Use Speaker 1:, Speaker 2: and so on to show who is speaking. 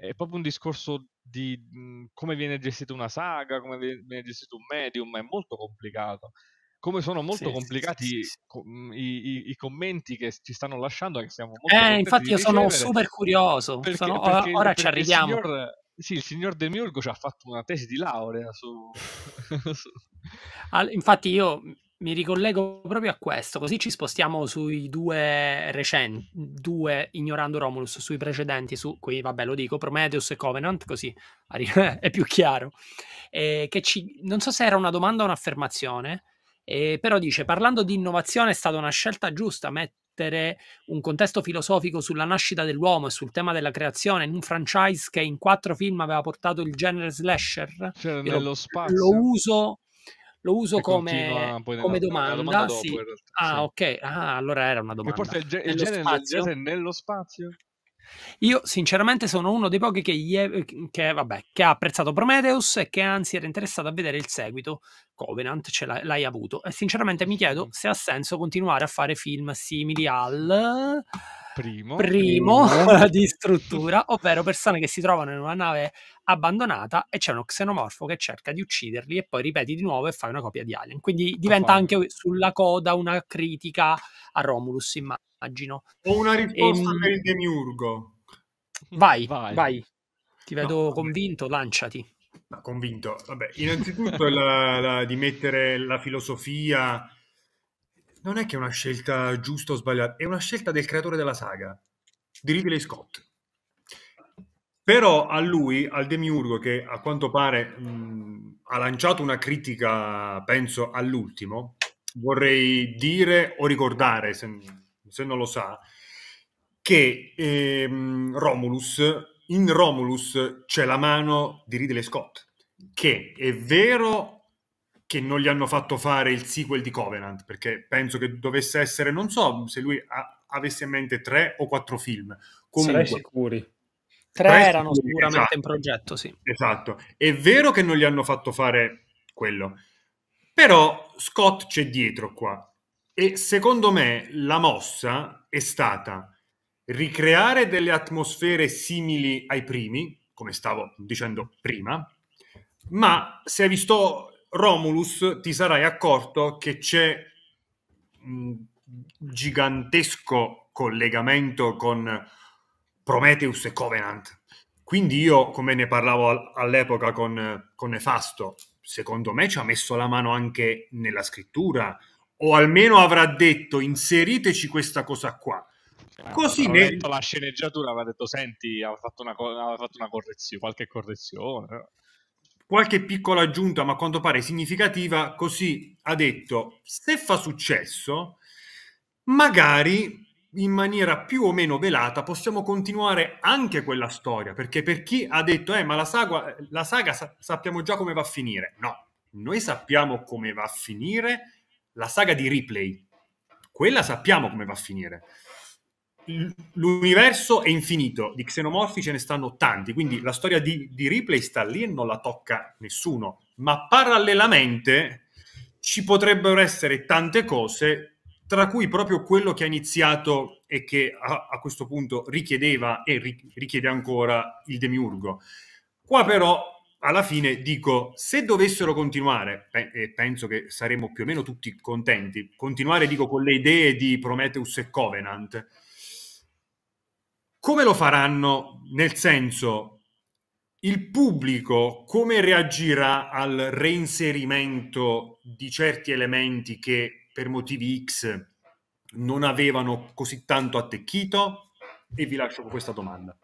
Speaker 1: è proprio un discorso di mh, mhmm, come viene gestita una saga, come viene gestito un medium, è molto complicato.
Speaker 2: Come sono molto sì, complicati
Speaker 1: sì, sì, co- mhmm, i, i, i, commenti che ci stanno lasciando, che siamo molto Eh, infatti io sono super
Speaker 2: curioso, perché, sono, perché, perché, ora ci arriviamo. Il signor,
Speaker 1: sì, il signor Demiurgo ci ha fatto una tesi di laurea su...
Speaker 2: Infatti io mhmm, mi ricollego proprio a questo, così ci spostiamo sui due recenti, due ignorando Romulus, sui precedenti, su qui vabbè lo dico, Prometheus e Covenant, così è più chiaro. Eh, ci, non so se era una domanda o un'affermazione, eh, però dice, parlando di innovazione è stata una scelta giusta mettere un contesto filosofico sulla nascita dell'uomo e sul tema della creazione in un franchise che in quattro film aveva portato il genere slasher. Cioè, nello lo, spazio. Lo uso lo uso come, come domanda. domanda dopo, sì. realtà, ah, sì. ok. Ah, allora era una domanda. E forse il, ge- nello il genere spazio? del
Speaker 1: nello spazio?
Speaker 2: Io sinceramente sono uno dei pochi che, è, che, vabbè, che, ha apprezzato Prometheus e che anzi era interessato a vedere il seguito. Covenant ce l'hai, l'hai avuto. E sinceramente mi chiedo se ha senso continuare a fare film simili al primo, primo, primo. di struttura, ovvero persone che si trovano in una nave abbandonata e c'è uno xenomorfo che cerca di ucciderli e poi ripeti di nuovo e fai una copia di Alien. Quindi ah, diventa anche sulla coda una critica a Romulus, immagino. O una risposta ehm, per il demiurgo. Vai, vai, vai. Ti vedo no. convinto, lanciati. convinto. Vabbè, innanzitutto
Speaker 1: la, la, di mettere la filosofia non è che è una scelta giusta o sbagliata, è una scelta del creatore della saga, di Ridley Scott. Però a lui, al demiurgo che a quanto pare mh, ha lanciato una critica, penso, all'ultimo, vorrei dire o ricordare, se, se non lo sa, che ehm, Romulus, in Romulus c'è la mano di Ridley Scott, che è vero che non gli hanno fatto fare il sequel di Covenant, perché penso che dovesse essere, non so se lui ha, avesse in mente tre o quattro film. Comunque, Sarei sicuri. Tre, tre erano sicuri, sicuramente esatto, in progetto, sì. Esatto. È vero che non gli hanno fatto fare quello, però Scott c'è dietro qua. E secondo me la mossa è stata ricreare delle atmosfere simili ai primi, come stavo dicendo prima, ma se hai visto Romulus ti sarai accorto che c'è un gigantesco collegamento con Prometheus e Covenant. Quindi io, come ne parlavo all'epoca con, con Nefasto, secondo me ci ha messo la mano anche nella scrittura, o almeno avrà detto inseriteci questa cosa qua. Ah, Così ne... detto la sceneggiatura aveva detto senti, ha fatto, co- fatto, una correzione, qualche correzione. Eh" qualche piccola aggiunta, ma a quanto pare significativa, così ha detto, se fa successo, magari in maniera più o meno velata possiamo continuare anche quella storia, perché per chi ha detto, eh, ma la saga, la saga sappiamo già come va a finire, no, noi sappiamo come va a finire la saga di replay, quella sappiamo come va a finire l'universo è infinito, di xenomorfi ce ne stanno tanti, quindi la storia di, di Ripley sta lì e non la tocca nessuno, ma parallelamente ci potrebbero essere tante cose, tra cui proprio quello che ha iniziato e che a, a questo punto richiedeva e ri, richiede ancora il demiurgo. Qua però alla fine dico, se dovessero continuare, e penso che saremmo più o meno tutti contenti, continuare dico con le idee di Prometheus e Covenant, come lo faranno? Nel senso, il pubblico come reagirà al reinserimento di certi elementi che per motivi X non avevano così tanto attecchito? E vi lascio con questa domanda.